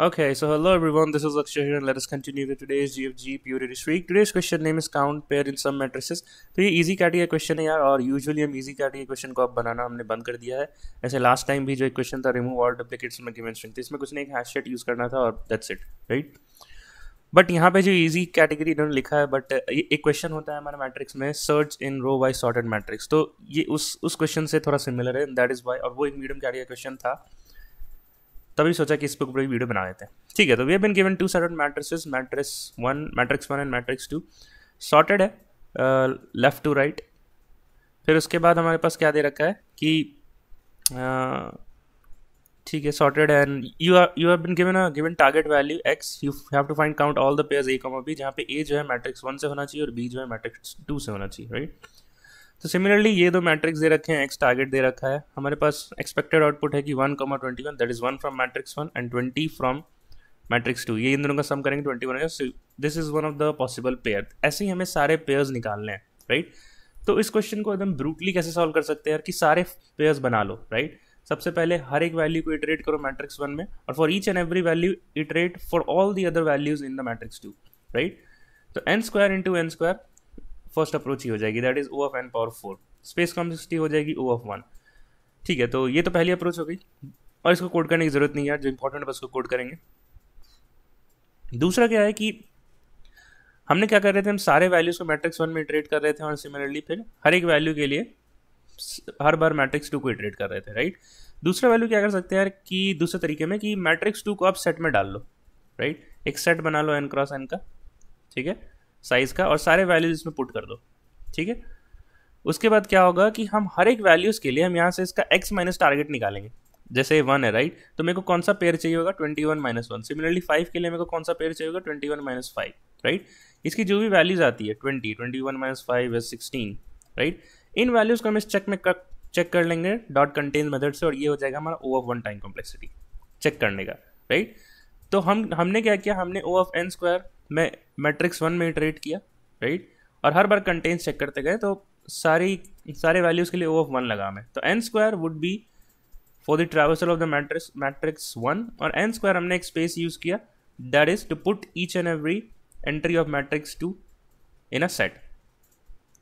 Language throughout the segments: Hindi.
Okay, so hello everyone, this is Akshay here and let us continue with today's GFG Purity Streak. Today's question name is count pair in some matrices. तो ये easy category question है यार और usually हम easy category question को अब बनाना हमने बंद कर दिया है last time भी जो question was remove all duplicates from a given string So, इसमें कुछ ने एक hash set use करना था और that's it, right? बट यहाँ पे जो इजी कैटेगरी इन्होंने लिखा है बट एक क्वेश्चन होता है हमारे मैट्रिक्स में search in row wise sorted matrix तो ये उस उस क्वेश्चन से थोड़ा सिमिलर है दैट इज वाई और वो एक मीडियम कैटेगरी क्वेश्चन था तभी सोचा कि इस पर पूरी वीडियो बना लेते हैं ठीक है तो we have been given two certain matrices matrix one matrix one and matrix two sorted है लेफ़्ट टू राइट फिर उसके बाद हमारे पास क्या दे रखा है कि uh, ठीक है sorted and you are you have been given a given target value x you have to find count all the pairs a comma b जहाँ पे ए जो है मैट्रिक्स वन से होना चाहिए और बी जो है मैट्रिक्स टू से होना चाहिए राइट right? तो सिमिलरली ये दो मैट्रिक्स दे रखे हैं एक्स टारगेट दे रखा है हमारे पास एक्सपेक्टेड आउटपुट है कि one comma twenty one that is one from matrix one and twenty from matrix two ये इन दोनों का सम करेंगे ट्वेंटी वन का this is one of the possible pair ऐसे ही हमें सारे पेयर्स निकालने हैं राइट तो इस क्वेश्चन को एकदम ब्रूटली कैसे सॉल्व कर सकते हैं कि सारे पेयर्स बना लो राइट सबसे पहले हर एक वैल्यू को इटरेट करो मैट्रिक्स वन में और for each and every value iterate for all the other values in the matrix two right तो n square into n square first approach ही हो जाएगी that is O of n power four space complexity हो जाएगी ओ ऑफ वन ठीक है तो ये तो पहली अप्रोच हो गई और इसको कोड करने की ज़रूरत नहीं है जो इंपॉर्टेंट है उसको कोड करेंगे दूसरा क्या है कि हमने क्या कर रहे थे हम सारे वैल्यूज़ को मैट्रिक्स वन में इटरेट कर रहे थे और सिमिलरली फिर हर एक वैल्यू के लिए हर बार मैट्रिक्स टू को इटरेट कर रहे थे राइट दूसरा वैल्यू क्या कर सकते हैं कि दूसरे तरीके में कि मैट्रिक्स टू को आप सेट में डाल लो राइट एक सेट बना लो एन क्रॉस एन का ठीक है साइज का और सारे वैल्यूज इसमें पुट कर दो ठीक है उसके बाद क्या होगा कि हम हर एक वैल्यूज़ के लिए हम यहाँ से इसका एक्स माइनस टारगेट निकालेंगे जैसे वन है राइट तो मेरे को कौन सा पेयर चाहिए होगा twenty one minus one similarly five के लिए मेरे को कौन सा पेयर चाहिए होगा twenty one minus five right इसकी जो भी वैल्यूज आती है twenty twenty one minus five sixteen right इन वैल्यूज को हम इस चेक में कर, चेक कर लेंगे डॉट कंटेन मेथड से और ये हो जाएगा हमारा O of one time complexity check करने का राइट तो हम हमने क्या किया हमने ओ ऑफ एन स्क्वायर मैं मैट्रिक्स वन में इटरेट किया राइट और हर बार कंटेंस चेक करते गए तो सारी सारे वैल्यूज़ के लिए ओ ऑफ वन लगा मैं तो n square would be for the traversal of the matrix matrix one और एन स्क्वायर हमने एक स्पेस यूज़ किया that is to put each and every entry of matrix two in a set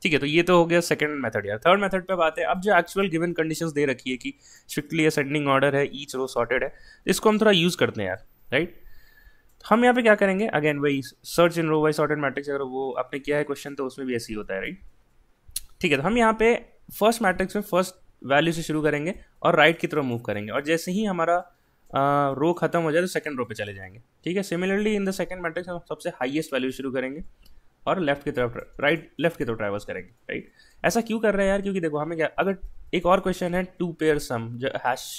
ठीक है तो ये तो हो गया सेकेंड मेथड यार थर्ड मेथड पे बात है अब जो एक्चुअल गिवन कंडीशन दे रखी है कि स्ट्रिक्टली असेंडिंग ऑर्डर है ईच रो सॉर्टेड है इसको हम थोड़ा यूज़ करते हैं यार राइट हम यहाँ पे क्या करेंगे अगेन वही search in row wise sorted matrix अगर वो आपने किया है क्वेश्चन तो उसमें भी ऐसे ही होता है राइट ठीक है तो हम यहाँ पे फर्स्ट मैट्रिक्स में फर्स्ट वैल्यू से शुरू करेंगे और राइट की तरफ मूव करेंगे और जैसे ही हमारा रो खत्म हो जाए तो सेकंड रो पे चले जाएंगे ठीक है similarly in the second matrix हम सबसे हाईएस्ट वैल्यू शुरू करेंगे और लेफ्ट की तरफ राइट लेफ्ट की तरफ ट्रैवर्स करेंगे राइट ऐसा क्यों कर रहे हैं यार क्योंकि देखो हमें क्या अगर एक और क्वेश्चन है टू पेयर सम जो हैश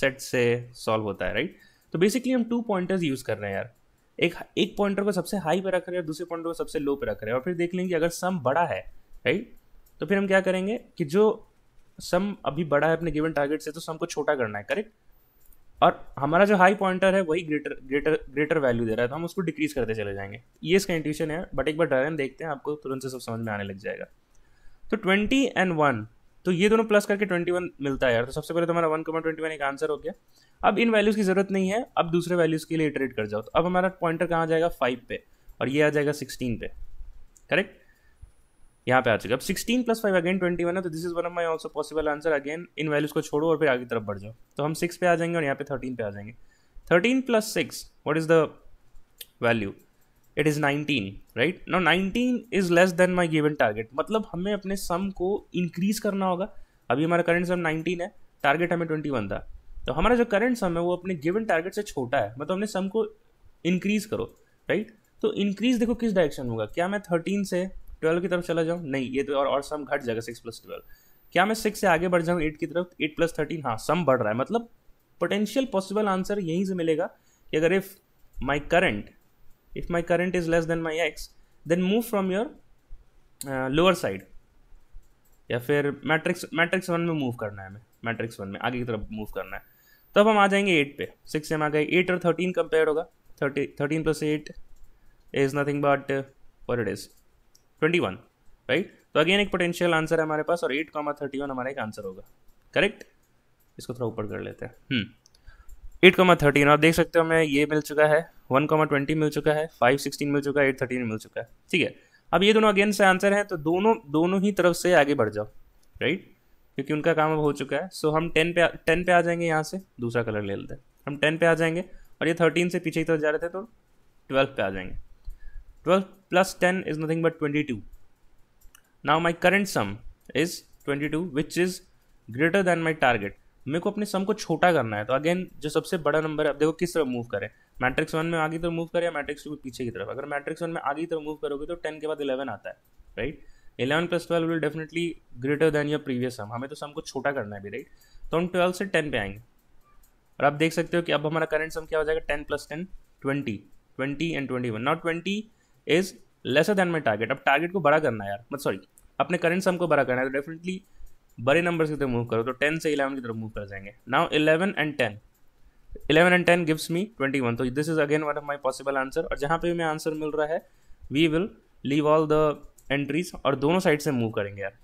सेट से सॉल्व होता है राइट तो बेसिकली हम टू पॉइंटर्स यूज़ कर रहे हैं यार एक एक पॉइंटर को सबसे हाई पे रख रहे हैं और दूसरे पॉइंटर को सबसे लो पे रख रहे हैं और फिर देख लेंगे अगर सम बड़ा है राइट तो फिर हम क्या करेंगे कि जो सम अभी बड़ा है अपने गिवन टारगेट से तो सम को छोटा करना है करेक्ट और हमारा जो हाई पॉइंटर है वही ग्रेटर ग्रेटर ग्रेटर वैल्यू दे रहा है तो हम उसको डिक्रीज करते चले जाएंगे ये इसका इंट्यूशन है बट एक बार डायग्राम देखते हैं आपको तुरंत से सब समझ में आने लग जाएगा तो ट्वेंटी एंड वन तो ये दोनों प्लस करके ट्वेंटी वन मिलता है यार तो सबसे पहले तुम्हारा वन कमा ट्वेंटी वन एक आंसर हो गया अब इन वैल्यूज़ की ज़रूरत नहीं है अब दूसरे वैल्यूज़ के लिए इटरेट कर जाओ तो अब हमारा पॉइंटर कहाँ जाएगा फाइव पे और ये आ जाएगा सिक्सटीन पे करेक्ट यहाँ पे आ चुके अब sixteen plus five again twenty one है तो this is one of my also possible answer again इन वैल्यूज को छोड़ो और फिर आगे तरफ बढ़ जाओ तो हम सिक्स पे आ जाएंगे और यहाँ पे थर्टीन पे आ जाएंगे thirteen plus six what is the value it is nineteen right no nineteen is less than my given target मतलब हमें अपने सम को इंक्रीज़ करना होगा अभी हमारा करंट सम नाइनटीन है टारगेट हमें ट्वेंटी वन था तो हमारा जो करंट सम है वो अपने गिवन टारगेट से छोटा है मतलब हमने सम को इंक्रीज़ करो राइट तो इंक्रीज़ देखो किस डायरेक्शन होगा क्या मैं थर्टीन से ट्वेल्व की तरफ चला जाऊँ नहीं ये तो और, और सम घट जाएगा सिक्स प्लस ट्वेल्व क्या मैं सिक्स से आगे बढ़ जाऊँ एट की तरफ एट प्लस थर्टीन हाँ सम बढ़ रहा है मतलब पोटेंशियल पॉसिबल आंसर यहीं से मिलेगा कि अगर if my current if my current is less than my x then move from your lower uh, side या फिर मैट्रिक्स मैट्रिक्स वन में मूव करना है हमें मैट्रिक्स वन में आगे की तरफ मूव करना है तो अब हम आ जाएंगे एट पे सिक्स से हम आ गए एट और थर्टीन कंपेयर होगा thirty thirteen plus eight is nothing but what it is twenty one right तो अगेन एक पोटेंशियल आंसर है हमारे पास और एट कॉमा थर्टी वन हमारा एक आंसर होगा करेक्ट इसको थोड़ा ऊपर कर लेते हैं hmm. एट कॉमा थर्टीन आप देख सकते हो हमें ये मिल चुका है वन कॉमा ट्वेंटी मिल चुका है फाइव सिक्सटीन मिल चुका है एट थर्टीन मिल चुका है ठीक है अब ये दोनों अगेन से आंसर है तो दोनों दोनों ही तरफ से आगे बढ़ जाओ राइट क्योंकि उनका काम अब हो चुका है सो हम टेन पे टेन पे आ जाएंगे यहाँ से दूसरा कलर ले लेते हैं हम टेन पे आ जाएंगे और ये थर्टीन से पीछे की तरफ जा रहे थे तो ट्वेल्व पे आ जाएंगे twelve plus ten is nothing but twenty two now my current sum is twenty two which is greater than my target मेरे को अपने सम को छोटा करना है तो अगेन जो सबसे बड़ा नंबर है अब देखो किस तरफ मूव करें मैट्रिक्स वन में आगे तरफ मूव करें या मैट्रिक्स टू पीछे की तरफ अगर मैट्रिक्स वन में आगे तरफ मूव करोगे तो टेन के बाद इलेवन आता है right eleven plus twelve will definitely greater than your previous sum हमें तो सम को छोटा करना है भी राइट तो हम ट्वेल्व से टेन पे आएंगे और आप देख सकते हो कि अब हमारा करंट सम क्या हो जाएगा ten plus ten twenty twenty and twenty one not twenty is lesser than my target अब टारगेट को बड़ा करना है यार मत सॉरी अपने करंट सम को बड़ा करना है तो डेफिनेटली बड़े नंबर की तरफ मूव करो तो टेन से इलेवन की तरफ मूव कर जाएंगे now eleven and ten eleven and ten gives me twenty one तो this is again one of my possible answer और जहाँ पे भी हमें आंसर मिल रहा है we will leave all the entries और दोनों साइड से मूव करेंगे यार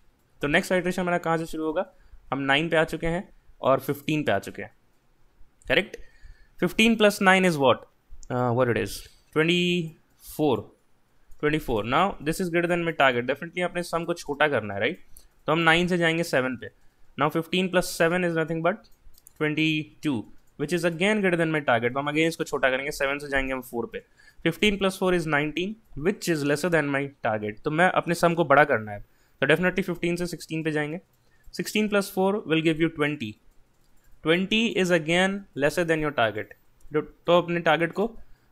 तो नेक्स्ट आइट्रेशन हमारा कहाँ से शुरू होगा हम नाइन पे आ चुके हैं और फिफ्टीन पे आ चुके हैं correct fifteen plus nine is what what it is twenty four twenty four now this is greater than my target definitely अपने सम को छोटा करना है राइट right? तो हम नाइन से जाएंगे सेवन पे now fifteen plus seven is nothing but twenty two which is again greater than my target हम अगेन इसको छोटा करेंगे सेवन से जाएंगे हम फोर पे fifteen plus four is nineteen which is lesser than my target तो मैं अपने सम को बड़ा करना है तो डेफिनेटली फिफ्टीन से सिक्सटीन पे जाएंगे sixteen plus four will give you twenty twenty is again lesser than your target तो अपने टारगेट को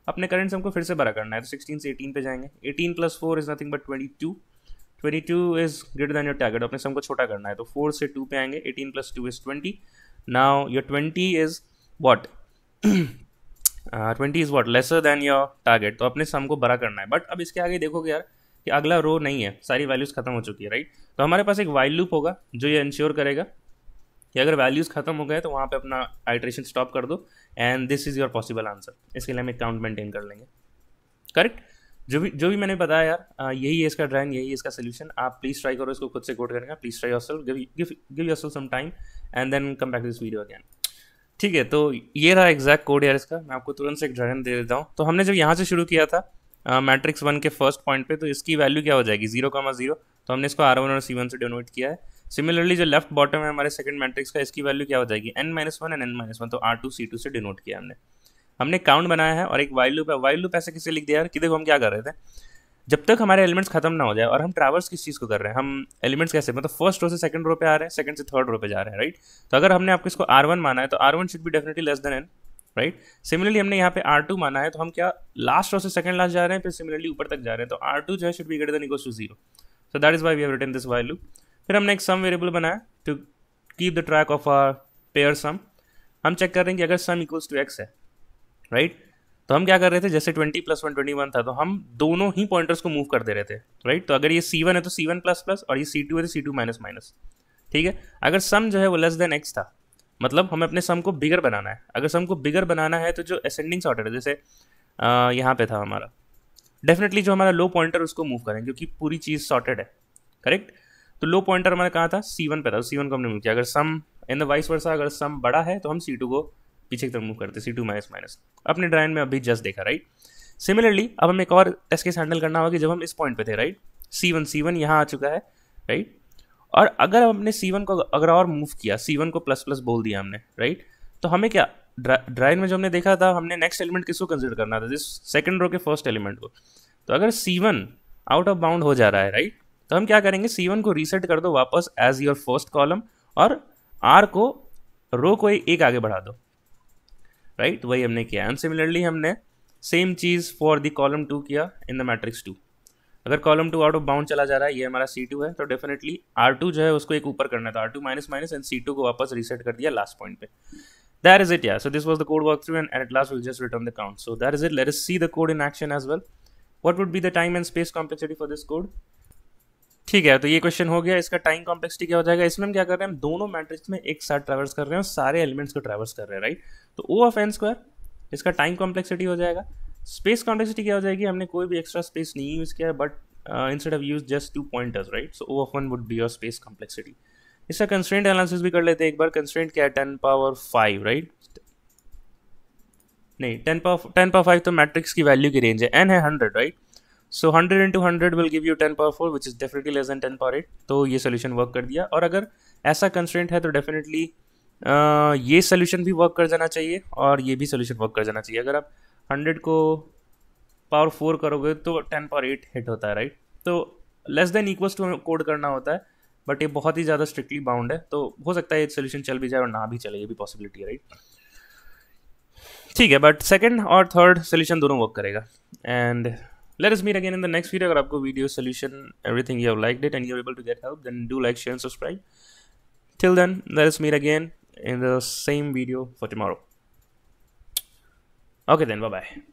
अपने करंट सम को फिर से बड़ा करना है तो सिक्सटीन से एटीन पे जाएंगे eighteen plus four is nothing but twenty two twenty two is greater than your target अपने सम को छोटा करना है तो फोर से टू पे आएंगे eighteen plus two is twenty now your twenty is what twenty is what lesser than your target तो अपने सम को बड़ा करना है बट अब इसके आगे देखोगे यार कि अगला रो नहीं है सारी वैल्यूज़ खत्म हो चुकी है राइट तो हमारे पास एक वाइल लूप होगा जो ये इंश्योर करेगा कि अगर वैल्यूज़ खत्म हो गए तो वहाँ पे अपना आइट्रेशन स्टॉप कर दो and this is your possible answer इसके लिए हम एक काउंट मेंटेन कर लेंगे करेक्ट जो भी जो भी मैंने बताया यार यही है इसका ड्राइंग यही है इसका सोल्यूशन आप प्लीज़ ट्राई करो इसको खुद से कोड करने का please try yourself give yourself some time and then come back this video again ठीक है तो ये रहा एग्जैक्ट कोड यार इसका मैं आपको तुरंत से एक ड्राइंग दे देता हूँ तो हमने जब यहाँ से शुरू किया था मैट्रिक्स वन के फर्स्ट पॉइंट पे तो इसकी वैल्यू क्या हो जाएगी जीरो कामा जीरो तो हमने इसको आर वन और सी वन से डोनोट किया है सिमिलरली जो लेफ्ट बॉटम है हमारे सेकंड मैट्रिक्स का इसकी वैल्यू क्या हो जाएगी n minus one and n minus one तो आर टू सी टू से डिनोट किया हमने हमने काउंट बनाया है और एक वाइल लूप है वाइल लूप ऐसे किसे लिख दिया कि देखो हम क्या कर रहे थे जब तक हमारे एलिमेंट्स खत्म ना हो जाए और हम ट्रैवल्स किस चीज़ को कर रहे हैं हम एलिमेंट्स कैसे मतलब फर्स्ट रो से सेकंड रो पे आ रहे हैं सेकंड से थर्ड रो पे जा रहे हैं राइट तो अगर हमने आपको इसको आर वन माना है तो आर वन शुड भी definitely less than n right similarly हमने यहाँ पे आर टू माना है तो हम क्या लास्ट रो से सेकंड लास्ट जा रहे हैं फिर सिमिलरली ऊपर तक जा रहे हैं तो आर टू जो है should be greater than equal to zero so that is why we have written this value फिर हमने एक सम वेरिएबल बनाया to keep the track of our pair sum हम चेक कर रहे हैं कि अगर सम इक्वल्स टू एक्स है राइट तो हम क्या कर रहे थे जैसे twenty plus one twenty one था तो हम दोनों ही पॉइंटर्स को मूव कर दे रहे थे राइट तो अगर ये सी वन है तो सी वन प्लस प्लस और ये सी टू है तो सी टू माइनस माइनस ठीक है अगर सम जो है वो लेस देन एक्स था मतलब हमें अपने सम को बिगर बनाना है अगर सम को बिगर बनाना है तो जो असेंडिंग ऑर्डर है जैसे यहाँ पे था हमारा डेफिनेटली जो हमारा लो पॉइंटर उसको मूव करें क्योंकि पूरी चीज़ सॉर्टेड है करेक्ट तो लो पॉइंटर हमारा कहाँ था सी वन पे था सी तो वन को हमने मूव किया अगर सम इन द वाइस वर्सा अगर सम बड़ा है तो हम सी टू को पीछे की तरफ मूव करते सी टू माइनस माइनस अपने ड्राइन में अभी जस्ट देखा राइट सिमिलरली अब हमें एक और टेस्ट केस हैंडल करना होगा कि जब हम इस पॉइंट पे थे right C one C one यहाँ आ चुका है राइट और अगर हमने सी वन को अगर और मूव किया सी वन को प्लस प्लस बोल दिया हमने राइट तो हमें क्या ड्राइन में जो हमने देखा था हमने नेक्स्ट एलिमेंट किसको कंसिडर करना था जिस सेकेंड रो के फर्स्ट एलिमेंट को तो अगर C one out of bound हो जा रहा है राइट तो हम क्या करेंगे सी वन को रीसेट कर दो वापस एज योर फर्स्ट कॉलम और आर को रो को एक आगे बढ़ा दो राइट तो वही हमने किया एंड सिमिलरली हमने सेम चीज़ फॉर द कॉलम टू किया इन द मैट्रिक्स टू अगर column two out of bound चला जा रहा है ये हमारा सी टू है तो डेफिनेटली आर टू जो है उसको एक ऊपर करना था R two minus minus and C two को वापस रीसेट कर दिया लास्ट पॉइंट पे दैर इज इट या so this was the code work through and at last will just return the count so there is it let is see the code in action as well what would be the time and space complexity for this code ठीक है तो ये क्वेश्चन हो गया इसका टाइम कॉम्प्लेक्सिटी क्या हो जाएगा इसमें हम क्या कर रहे हैं हम दोनों मैट्रिक्स में एक साथ ट्रैवर्स कर रहे हैं सारे एलिमेंट्स को ट्रैवर्स कर रहे हैं राइट तो ओ ऑफ एन स्क्वायर इसका टाइम कॉम्प्लेक्सिटी हो जाएगा स्पेस कॉम्प्लेक्सिटी क्या हो जाएगी हमने कोई भी एक्स्ट्रा स्पेस नहीं यूज़ किया है but instead of use just two pointers right so O of one would be your space complexity इसका कंस्ट्रेंट एनालिसिस भी कर लेते हैं एक बार कंस्ट्रेंट क्या है टेन पावर फाइव राइट नहीं ten power ten power five तो मैट्रिक्स की वैल्यू की रेंज है एन है hundred right right? So hundred into hundred will give you ten power four which is definitely less then ten power eight तो ये सोल्यूशन वर्क कर दिया और अगर ऐसा कंस्टेंट है तो डेफिनेटली ये सोल्यूशन भी वर्क कर जाना चाहिए और ये भी सोल्यूशन वर्क कर जाना चाहिए अगर आप हंड्रेड को पावर फोर करोगे तो टेन पावर एट हिट होता है राइट तो less than equals to code करना होता है बट ये बहुत ही ज़्यादा स्ट्रिक्टली बाउंड है तो हो सकता है ये सोल्यूशन चल भी जाए और ना भी चले ये भी पॉसिबिलिटी है राइट ठीक है बट सेकेंड और थर्ड सोल्यूशन दोनों वर्क करेगा and let us meet again in the next video अगर video solution everything you have liked it and you are able to get help then do like share and subscribe till then let us meet again in the same video for tomorrow okay then bye bye